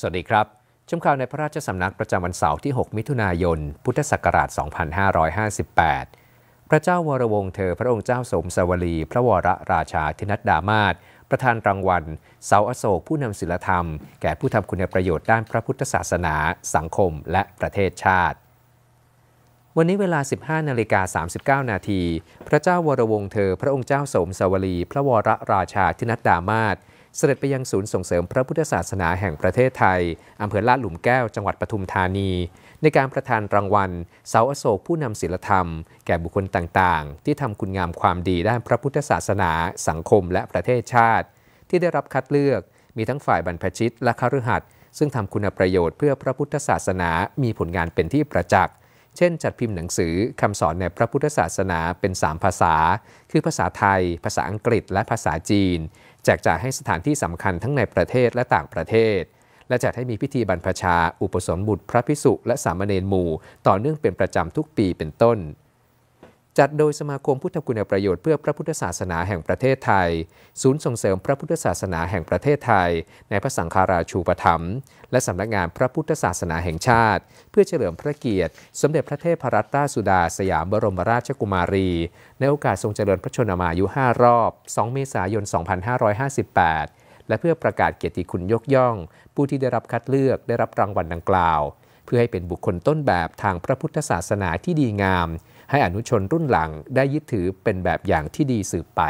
สวัสดีครับ ชมข่าวในพระราชสำนักประจำวันเสาร์ที่ 6 มิถุนายน พุทธศักราช 2558 พระเจ้าวรวงเธอพระองค์เจ้าสมสวลี พระวรราชาธินัดดามาศประธานรางวัล เสาอโศกผู้นำศิลธรรม แก่ผู้ทำคุณประโยชน์ด้านพระพุทธศาสนา สังคมและประเทศชาติ วันนี้เวลา 15 นาฬิกา 39 นาทีพระเจ้าวรวงเธอ พระองค์เจ้าสมสวลี พระวรราชาธินัดดามาศเสด็จไปยังศูนย์ส่งเสริมพระพุทธศาสนาแห่งประเทศไทย อำเภอลาดหลุมแก้วจังหวัดปทุมธานี ในการประทานรางวัล เสาอโศกผู้นำศิลธรรม แก่บุคคลต่าง ๆ ที่ทำคุณงามความดีด้านพระพุทธศาสนา สังคมและประเทศชาติ ที่ได้รับคัดเลือกมีทั้งฝ่ายบรรพชิต และคฤหัสถ์ซึ่งทำคุณประโยชน์เพื่อพระพุทธศาสนามีผลงานเป็นที่ประจักษ์เช่นจัดพิมพ์หนังสือ คำสอนในพระพุทธศาสนาเป็น 3 ภาษา คือภาษาไทย ภาษาอังกฤษ และภาษาจีนแจกจ่ายให้สถานที่สำคัญทั้งในประเทศและต่างประเทศ และจัดให้มีพิธีบรรพชาอุปสมบทพระพิสุและสามเณรหมู่ต่อเนื่องเป็นประจำทุกปีเป็นต้นจัดโดยสมาคมพุทธคุณประโยชน์เพื่อพระพุทธศาสนาแห่งประเทศไทย ศูนย์ส่งเสริมพระพุทธศาสนาแห่งประเทศไทย ในพระสังฆราชูปถัมภ์และสำนักงานพระพุทธศาสนาแห่งชาติ เพื่อเฉลิมพระเกียรติ สมเด็จพระเทพรัตนราชสุดา สยามบรมราชกุมารีในโอกาสทรงเจริญพระชนมายุ5รอบ2เมษายน 2558 และเพื่อประกาศเกียรติคุณยกย่อง ผู้ที่ได้รับคัดเลือกได้รับรางวัลดังกล่าวเพื่อให้เป็นบุคคลต้นแบบทางพระพุทธศาสนาที่ดีงามให้อนุชนรุ่นหลังได้ยึดถือเป็นแบบอย่างที่ดีสืบไป